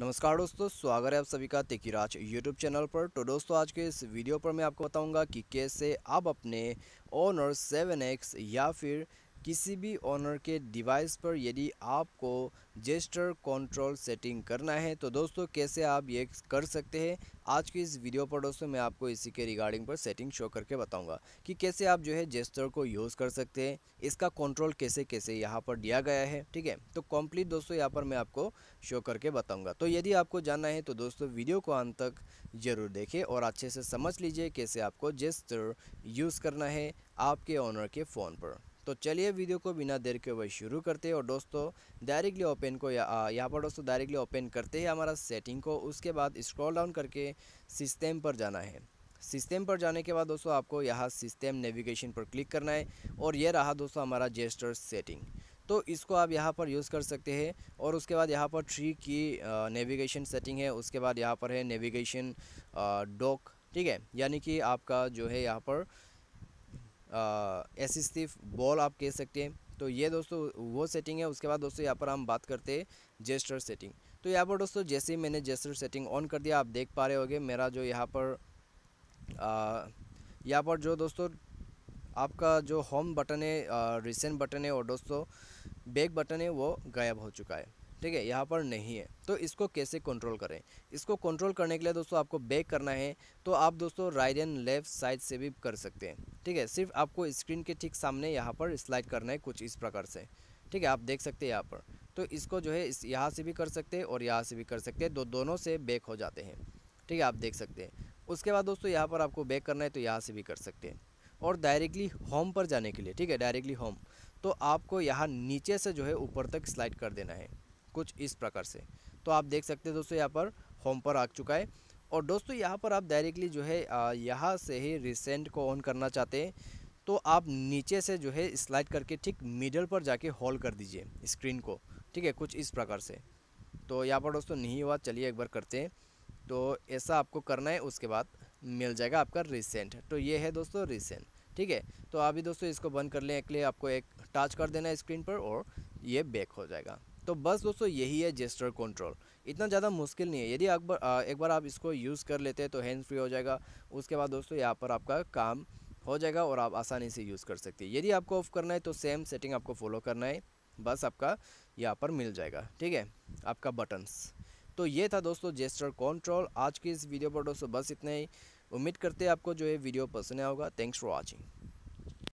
नमस्कार दोस्तों स्वागत है आप सभी का तेकीराज यूट्यूब चैनल पर तो दोस्तों आज के इस वीडियो पर मैं आपको बताऊंगा कि कैसे आप अपने ओनर सेवन एक्स या फिर किसी भी ऑनर के डिवाइस पर यदि आपको जेस्टर कंट्रोल सेटिंग करना है तो दोस्तों कैसे आप ये कर सकते हैं आज की इस वीडियो पर दोस्तों मैं आपको इसी के रिगार्डिंग पर सेटिंग शो करके बताऊंगा कि कैसे आप जो है जेस्टर को यूज़ कर सकते हैं इसका कंट्रोल कैसे कैसे यहाँ पर दिया गया है ठीक है तो कम्प्लीट दोस्तों यहाँ पर मैं आपको शो करके बताऊँगा तो यदि आपको जानना है तो दोस्तों वीडियो को अंत तक ज़रूर देखें और अच्छे से समझ लीजिए कैसे आपको जेस्टर यूज़ करना है आपके ऑनर के फ़ोन पर तो चलिए वीडियो को बिना देर के वही शुरू करते हैं और दोस्तों डायरेक्टली ओपन को यहाँ पर दोस्तों डायरेक्टली ओपन करते ही हमारा सेटिंग को उसके बाद स्क्रॉल डाउन करके सिस्टम पर जाना है सिस्टम पर जाने के बाद दोस्तों आपको यहाँ सिस्टम नेविगेशन पर क्लिक करना है और यह रहा दोस्तों हमारा जेस्टर सेटिंग तो इसको आप यहाँ पर यूज़ कर सकते हैं और उसके बाद यहाँ पर ट्री की नेविगेशन सेटिंग है उसके बाद यहाँ पर है नेविगेशन डॉक ठीक है यानी कि आपका जो है यहाँ पर एसिस्टिव बॉल आप कह सकते हैं तो ये दोस्तों वो सेटिंग है उसके बाद दोस्तों यहाँ पर हम बात करते हैं जेस्टर सेटिंग तो यहाँ पर दोस्तों जैसे ही मैंने जेस्टर सेटिंग ऑन कर दिया आप देख पा रहे होगे मेरा जो यहाँ पर यहाँ पर जो दोस्तों आपका जो होम बटन है रिसेंट बटन है और दोस्तों बैक बटन है वो गायब हो चुका है ठीक है यहाँ पर नहीं है तो इसको कैसे कंट्रोल करें इसको कंट्रोल करने के लिए दोस्तों आपको बैक करना है तो आप दोस्तों राइट एंड लेफ्ट साइड से भी कर सकते हैं ठीक है सिर्फ आपको स्क्रीन के ठीक सामने यहाँ पर स्लाइड करना है कुछ इस प्रकार से ठीक है आप देख सकते हैं यहाँ पर तो इसको जो है इस यहाँ से भी कर सकते हैं और यहाँ से भी कर सकते हैं दो दोनों से बैक हो जाते हैं ठीक है आप देख सकते हैं उसके बाद दोस्तों यहाँ पर आपको बैक करना है तो यहाँ से भी कर सकते हैं और डायरेक्टली होम पर जाने के लिए ठीक है डायरेक्टली होम तो आपको यहाँ नीचे से जो है ऊपर तक स्लाइड कर देना है कुछ इस प्रकार से तो आप देख सकते हैं दोस्तों यहाँ पर होम पर आ चुका है और दोस्तों यहाँ पर आप डायरेक्टली जो है यहाँ से ही रिसेंट को ऑन करना चाहते हैं तो आप नीचे से जो है स्लाइड करके ठीक मिडल पर जाके होल्ड कर दीजिए स्क्रीन को ठीक है कुछ इस प्रकार से तो यहाँ पर दोस्तों नहीं हुआ चलिए एक बार करते हैं तो ऐसा आपको करना है उसके बाद मिल जाएगा आपका रिसेंट तो ये है दोस्तों रिसेंट ठीक है तो अभी दोस्तों इसको बंद लें के लिए आपको एक टच कर देना है स्क्रीन पर और ये बैक हो जाएगा तो बस दोस्तों यही है जेस्टर कंट्रोल इतना ज़्यादा मुश्किल नहीं है यदि एक बार आप इसको यूज़ कर लेते हैं तो हैंड फ्री हो जाएगा उसके बाद दोस्तों यहाँ पर आपका काम हो जाएगा और आप आसानी से यूज़ कर सकते हैं यदि आपको ऑफ़ करना है तो सेम सेटिंग आपको फॉलो करना है बस आपका यहाँ पर मिल जाएगा ठीक है आपका बटन्स तो ये था दोस्तों जेस्टर कंट्रोल आज की इस वीडियो पर दोस्तों बस इतना ही उम्मीद करते हैं आपको जो है वीडियो पसंद आया होगा थैंक्स फॉर वॉचिंग